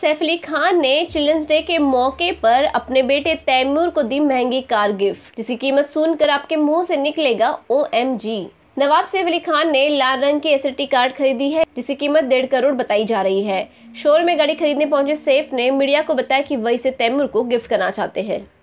सैफ अली खान ने children's day के मौके पर अपने बेटे तैमूर को दी महंगी कार गिफ्ट जिसकी कीमत सुनकर आपके मुंह से निकलेगा O M G Nawab Saif Ali Khan ने लाल रंग की टी कार्ड खरीदी है जिसकी कीमत डेढ़ करोड़ बताई जा रही है शोर में गाड़ी खरीदने पहुंचे सैफ ने मीडिया को बताया कि वह इसे तैमूर को गिफ्ट करना चाहते हैं